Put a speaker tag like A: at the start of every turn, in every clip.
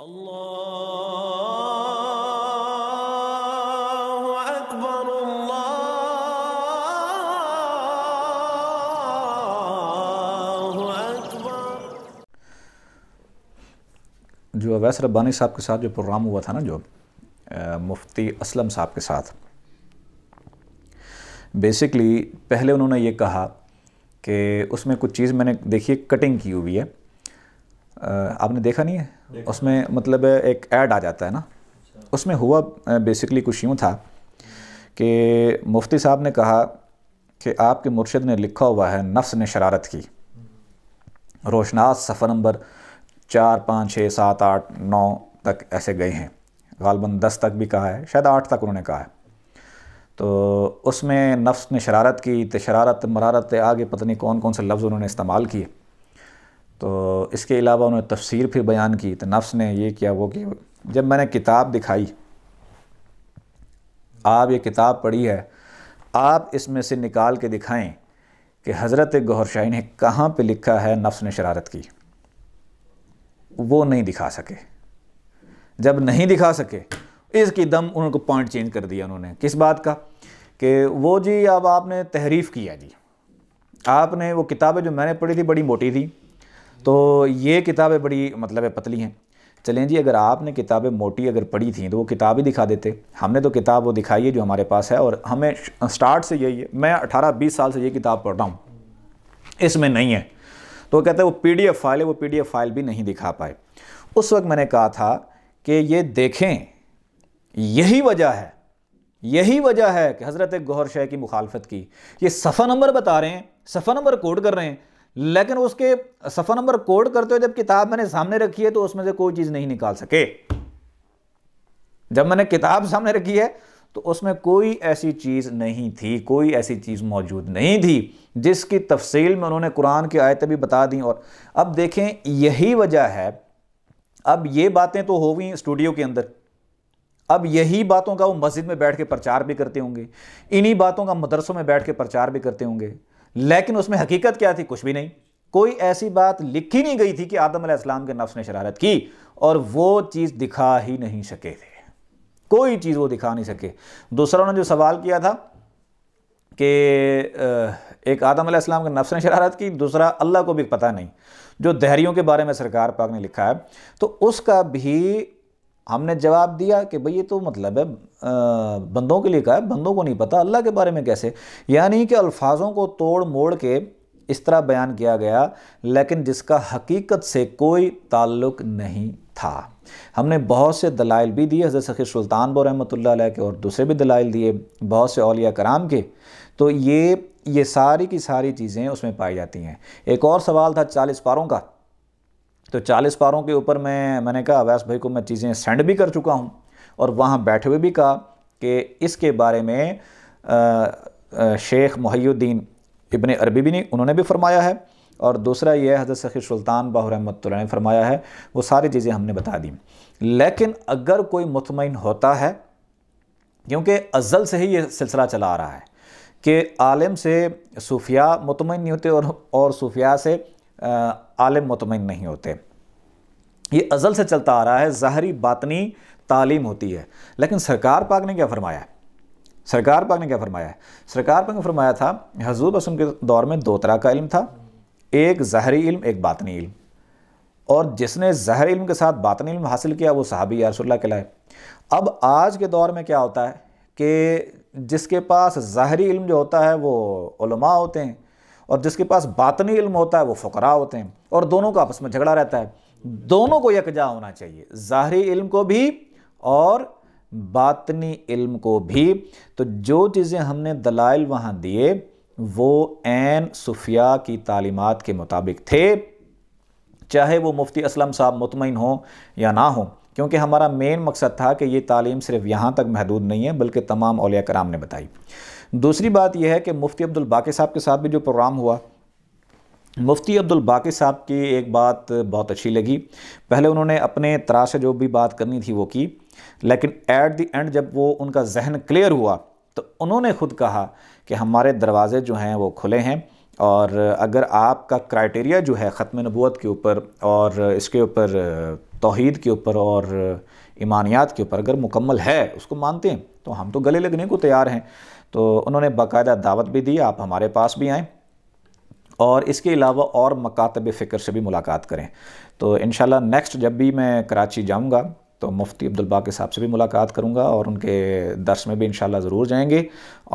A: जो अवैस रब्बानी साहब के साथ जो प्रोग्राम हुआ था ना जो आ, मुफ्ती असलम साहब के साथ बेसिकली पहले उन्होंने ये कहा कि उसमें कुछ चीज़ मैंने देखी कटिंग की हुई है आपने देखा नहीं है उसमें मतलब एक ऐड आ जाता है ना अच्छा। उसमें हुआ बेसिकली कुछ यूँ था कि मुफ्ती साहब ने कहा कि आपके मुर्शद ने लिखा हुआ है नफ्स ने शरारत की रोशनास सफ़र नंबर चार पाँच छः सात आठ नौ तक ऐसे गए हैं गालबन दस तक भी कहा है शायद आठ तक उन्होंने कहा है तो उसमें नफ्स ने शरारत की तो शरारत मरारत आगे पता नहीं कौन कौन से लफ्ज़ उन्होंने इस्तेमाल किए तो इसके अलावा उन्होंने तफसीर फिर बयान की तो नफ्स ने ये किया वो कि जब मैंने किताब दिखाई आप ये किताब पढ़ी है आप इसमें से निकाल के दिखाएं कि हज़रत गौहर शाही ने कहाँ पे लिखा है नफ्स ने शरारत की वो नहीं दिखा सके जब नहीं दिखा सके इसकी दम उनको पॉइंट चेंज कर दिया उन्होंने किस बात का कि वो जी अब आपने तहरीफ़ किया जी आपने वो किताबें जो मैंने पढ़ी थी बड़ी मोटी थी तो ये किताबें बड़ी मतलब है पतली हैं चलें जी अगर आपने किताबें मोटी अगर पढ़ी थी तो वो किताब ही दिखा देते हमने तो किताब वो दिखाई है जो हमारे पास है और हमें स्टार्ट से यही है मैं 18-20 साल से ये किताब पढ़ रहा हूँ इसमें नहीं है तो कहते हैं वो पी फाइल है वो पी फाइल भी नहीं दिखा पाए उस वक्त मैंने कहा था कि ये देखें यही वजह है यही वजह है कि हज़रत गौहर शाह की मुखालफत की ये सफ़ा नंबर बता रहे हैं सफ़ा नंबर कोड कर रहे हैं लेकिन उसके सफ़ा नंबर कोड करते हुए जब किताब मैंने सामने रखी है तो उसमें से कोई चीज़ नहीं निकाल सके जब मैंने किताब सामने रखी है तो उसमें कोई ऐसी चीज़ नहीं थी कोई ऐसी चीज़ मौजूद नहीं थी जिसकी तफसील में उन्होंने कुरान की आयतें भी बता दी और अब देखें यही वजह है अब ये बातें तो हो गई स्टूडियो के अंदर अब यही बातों का वो मस्जिद में बैठ के प्रचार भी करते होंगे इन्हीं बातों का मदरसों में बैठ के प्रचार भी करते होंगे लेकिन उसमें हकीकत क्या थी कुछ भी नहीं कोई ऐसी बात लिखी नहीं गई थी कि आदम आसलाम के नफ्स ने शरारत की और वो चीज़ दिखा ही नहीं सके थे कोई चीज़ वो दिखा नहीं सके दूसरा उन्होंने जो सवाल किया था कि एक आदम आसलाम के नफ्स ने शरारत की दूसरा अल्लाह को भी पता नहीं जो दहरियों के बारे में सरकार पाक ने लिखा है तो उसका भी हमने जवाब दिया कि भाई ये तो मतलब है बंदों के लिए कहा है बंदों को नहीं पता अल्लाह के बारे में कैसे यानी कि अल्फाजों को तोड़ मोड़ के इस तरह बयान किया गया लेकिन जिसका हकीकत से कोई ताल्लुक नहीं था हमने बहुत से दलाइल भी दिए हज़रत सखी सुल्तान बो रहमत के और दूसरे भी दलाइल दिए बहुत से अलिया कराम के तो ये ये सारी की सारी चीज़ें उसमें पाई जाती हैं एक और सवाल था चालीस पारों का तो चालीस पारों के ऊपर मैं मैंने कहा अवैस भाई को मैं चीज़ें सेंड भी कर चुका हूँ और वहाँ बैठे हुए भी कहा कि इसके बारे में शेख मुहैद्दीन इबन अरबी भी नहीं उन्होंने भी फरमाया है और दूसरा यह हज़रत सखी सुल्तान रहमत ने फरमाया है वो सारी चीज़ें हमने बता दी लेकिन अगर कोई मुतमिन होता है क्योंकि अज़ल से ही ये सिलसिला चला आ रहा है कि आलम से सूफिया मुतमिन नहीं होते और और सूफिया से आलिम मुतमिन नहीं होते ये अज़ल से चलता आ रहा है ज़ाहरी बातनी तालीम होती है लेकिन सरकार पाक ने क्या फरमाया है सरकार पाक ने क्या फरमाया है सरकार पाक ने फरमाया था हजूर बसम के दौर में दो तरह का इल्म था एक ज़हरी इल्म एक बातनी इल्म और जिसने ज़हर इल्म के साथ बातन इल्म हासिल किया वो सहाबी यारसोल्ला कहलाए अब आज के दौर में क्या होता है कि जिसके पास ज़ाहरी इल्म जो होता है वो होते हैं और जिसके पास बातनी इल्म होता है वो फ़करा होते हैं और दोनों का आपस में झगड़ा रहता है दोनों को यकजा होना चाहिए ज़ाहरी इल्म को भी और बातनी इल्म को भी तो जो चीज़ें हमने दलाइल वहाँ दिए वो एन सुफिया की तालीमत के मुताबिक थे चाहे वो मुफ्ती असलम साहब मुतमिन हों या ना हों क्योंकि हमारा मेन मकसद था कि ये तालीम सिर्फ यहाँ तक महदूद नहीं है बल्कि तमाम अलिया कराम ने बताई दूसरी बात यह है कि मुफ्ती अब्दुल बाकी साहब के साथ भी जो प्रोग्राम हुआ मुफ्ती अब्दुल बाकी साहब की एक बात बहुत अच्छी लगी पहले उन्होंने अपने तरह से जो भी बात करनी थी वो की लेकिन एट द एंड जब वो उनका जहन क्लियर हुआ तो उन्होंने खुद कहा कि हमारे दरवाज़े जो हैं वो खुले हैं और अगर आपका क्राइटेरिया जो है ख़त्म नबूत के ऊपर और इसके ऊपर तोहद के ऊपर और ईमानियात के ऊपर अगर मुकम्मल है उसको मानते हैं तो हम तो गले लगने को तैयार हैं तो उन्होंने बाकायदा दावत भी दी आप हमारे पास भी आएँ और इसके अलावा और मकातब फ़िक्र से भी मुलाकात करें तो इन नेक्स्ट जब भी मैं कराची जाऊँगा तो मुफ्ती के साहब से भी मुलाकात करूँगा और उनके दर्स में भी इन ज़रूर जाएंगे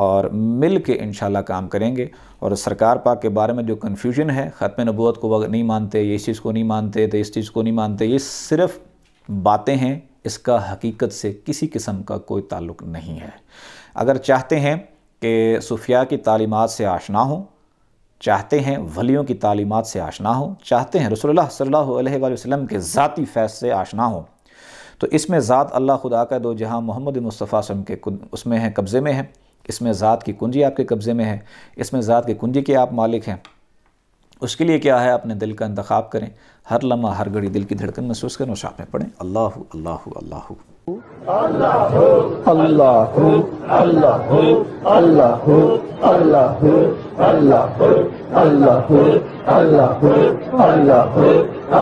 A: और मिल के इन काम करेंगे और सरकार पाक के बारे में जो कन्फ्यूजन है ख़त्म नबूत को नहीं मानते ये इस चीज़ को नहीं मानते तो इस चीज़ को नहीं मानते ये सिर्फ़ बातें हैं इसका हकीकत से किसी किस्म का कोई ताल्लुक नहीं है अगर चाहते हैं कि सूफिया की तालीमत से आशना हो चाहते हैं वलियों की तालीमत से आशना हो चाहते हैं रसोल्ला सल्ला वसम के ज़ाती फैज़ से आशना हो तो इसमें ज़ात अल्लाह खुदा का दो जहाँ मोहम्मद मुस्तफ़ा सम के उसमें हैं कब्ज़े में है इसमें ज़ात की कुंजी आपके कब्ज़े में है इसमें ज़ात की कुंजी के आप मालिक हैं उसके लिए क्या है अपने दिल का इंतखा करें हर लम्हा हर घड़ी दिल की धड़कन महसूस करें और शाख में पढ़ें अल्लाह अल्लाह अल्लाह अल्लाह अल्लाह अल्लाह अल्लाह अल्लाह अल्लाह अल्लाह अल्लाह